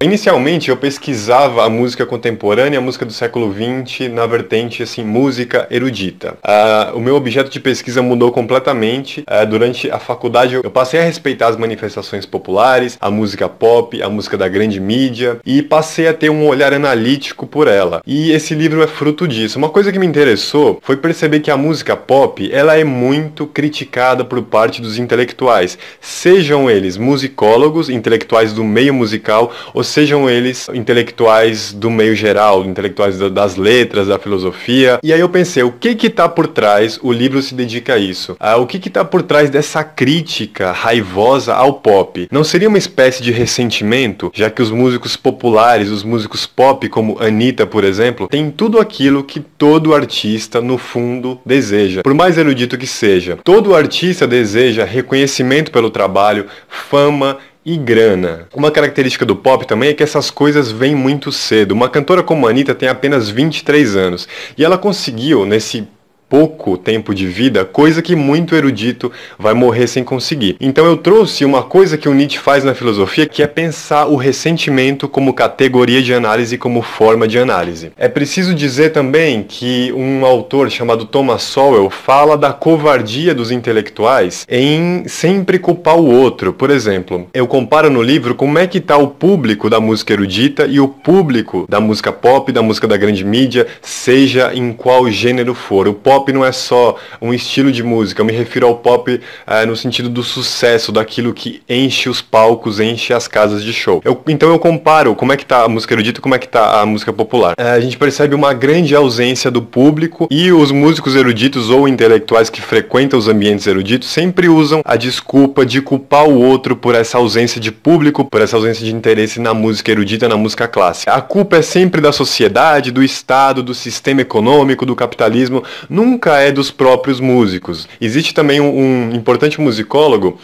Inicialmente eu pesquisava a música contemporânea, a música do século XX, na vertente assim, música erudita. Uh, o meu objeto de pesquisa mudou completamente. Uh, durante a faculdade eu passei a respeitar as manifestações populares, a música pop, a música da grande mídia e passei a ter um olhar analítico por ela. E esse livro é fruto disso. Uma coisa que me interessou foi perceber que a música pop ela é muito criticada por parte dos intelectuais, sejam eles musicólogos, intelectuais do meio musical ou sejam eles intelectuais do meio geral, intelectuais das letras, da filosofia. E aí eu pensei, o que que tá por trás? O livro se dedica a isso. Ah, o que que tá por trás dessa crítica raivosa ao pop? Não seria uma espécie de ressentimento, já que os músicos populares, os músicos pop como Anitta, por exemplo, tem tudo aquilo que todo artista no fundo deseja. Por mais erudito que seja, todo artista deseja reconhecimento pelo trabalho, fama e grana. Uma característica do pop também é que essas coisas vêm muito cedo. Uma cantora como a Anitta tem apenas 23 anos e ela conseguiu, nesse pouco tempo de vida, coisa que muito erudito vai morrer sem conseguir. Então eu trouxe uma coisa que o Nietzsche faz na filosofia, que é pensar o ressentimento como categoria de análise, como forma de análise. É preciso dizer também que um autor chamado Thomas Sowell fala da covardia dos intelectuais em sempre culpar o outro. Por exemplo, eu comparo no livro como é que está o público da música erudita e o público da música pop, da música da grande mídia, seja em qual gênero for. O pop pop não é só um estilo de música, eu me refiro ao pop é, no sentido do sucesso, daquilo que enche os palcos, enche as casas de show. Eu, então eu comparo como é que tá a música erudita e como é que tá a música popular. É, a gente percebe uma grande ausência do público e os músicos eruditos ou intelectuais que frequentam os ambientes eruditos sempre usam a desculpa de culpar o outro por essa ausência de público, por essa ausência de interesse na música erudita, na música clássica. A culpa é sempre da sociedade, do Estado, do sistema econômico, do capitalismo nunca é dos próprios músicos. Existe também um, um importante musicólogo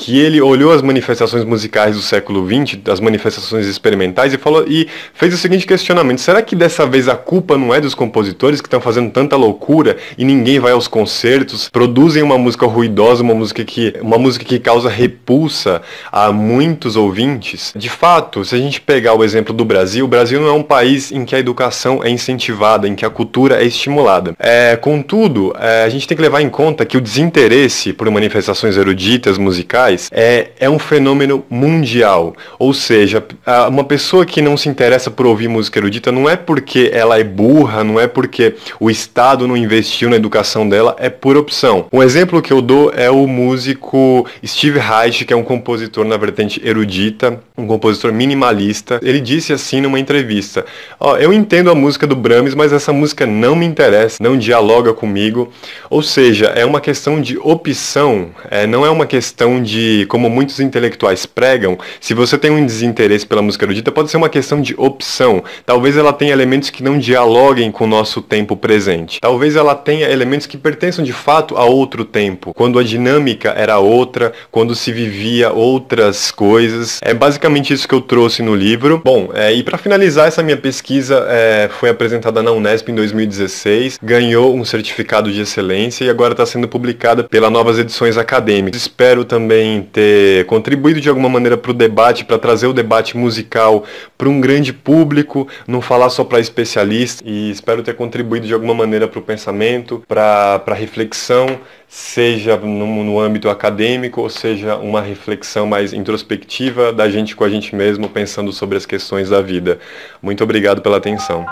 que ele olhou as manifestações musicais do século XX, as manifestações experimentais, e falou e fez o seguinte questionamento: será que dessa vez a culpa não é dos compositores que estão fazendo tanta loucura e ninguém vai aos concertos, produzem uma música ruidosa, uma música que uma música que causa repulsa a muitos ouvintes? De fato, se a gente pegar o exemplo do Brasil, o Brasil não é um país em que a educação é incentivada, em que a cultura é estimulada. É, contudo, é, a gente tem que levar em conta que o desinteresse por manifestações eruditas musicais sociais é, é um fenômeno mundial. Ou seja, uma pessoa que não se interessa por ouvir música erudita não é porque ela é burra, não é porque o Estado não investiu na educação dela, é por opção. Um exemplo que eu dou é o músico Steve Reich, que é um compositor na vertente erudita, um compositor minimalista. Ele disse assim numa entrevista: Ó, oh, eu entendo a música do Brahms, mas essa música não me interessa, não dialoga comigo. Ou seja, é uma questão de opção, é, não é uma questão de de, como muitos intelectuais pregam, se você tem um desinteresse pela música erudita, pode ser uma questão de opção. Talvez ela tenha elementos que não dialoguem com o nosso tempo presente. Talvez ela tenha elementos que pertençam de fato a outro tempo, quando a dinâmica era outra, quando se vivia outras coisas. É basicamente isso que eu trouxe no livro. Bom, é, e para finalizar, essa minha pesquisa é, foi apresentada na Unesp em 2016, ganhou um certificado de excelência e agora está sendo publicada pela novas edições acadêmicas. Espero também também ter contribuído de alguma maneira para o debate, para trazer o debate musical para um grande público, não falar só para especialistas. E espero ter contribuído de alguma maneira para o pensamento, para a reflexão, seja no, no âmbito acadêmico, ou seja uma reflexão mais introspectiva da gente com a gente mesmo, pensando sobre as questões da vida. Muito obrigado pela atenção.